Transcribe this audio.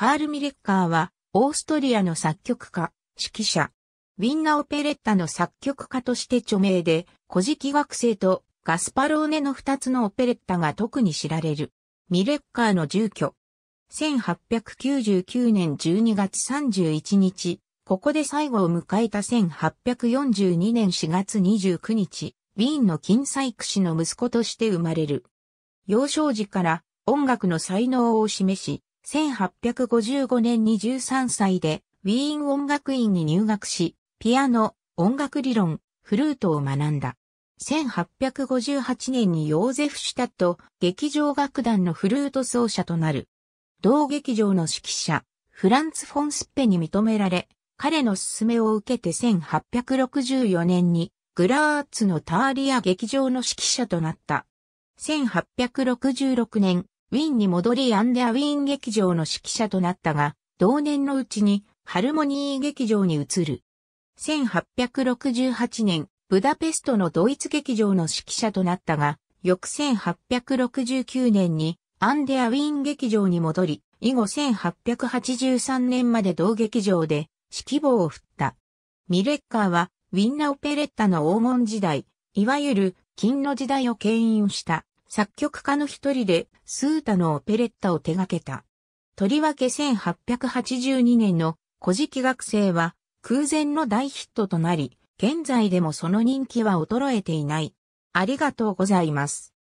カール・ミレッカーは、オーストリアの作曲家、指揮者、ウィンナ・オペレッタの作曲家として著名で、古事記学生とガスパローネの二つのオペレッタが特に知られる。ミレッカーの住居。1899年12月31日、ここで最後を迎えた1842年4月29日、ウィーンの金細工師の息子として生まれる。幼少時から音楽の才能を示し、1855年に13歳でウィーン音楽院に入学し、ピアノ、音楽理論、フルートを学んだ。1858年にヨーゼフ・シュタット劇場楽団のフルート奏者となる。同劇場の指揮者、フランツ・フォン・スッペに認められ、彼の勧めを受けて1864年にグラーツのターリア劇場の指揮者となった。1866年、ウィーンに戻りアンデアウィーン劇場の指揮者となったが、同年のうちにハルモニー劇場に移る。1868年、ブダペストのドイツ劇場の指揮者となったが、翌1869年にアンデアウィーン劇場に戻り、以後1883年まで同劇場で指揮棒を振った。ミレッカーはウィンナ・オペレッタの黄金時代、いわゆる金の時代を牽引した。作曲家の一人で、スータのオペレッタを手掛けた。とりわけ1882年の古事記学生は空前の大ヒットとなり、現在でもその人気は衰えていない。ありがとうございます。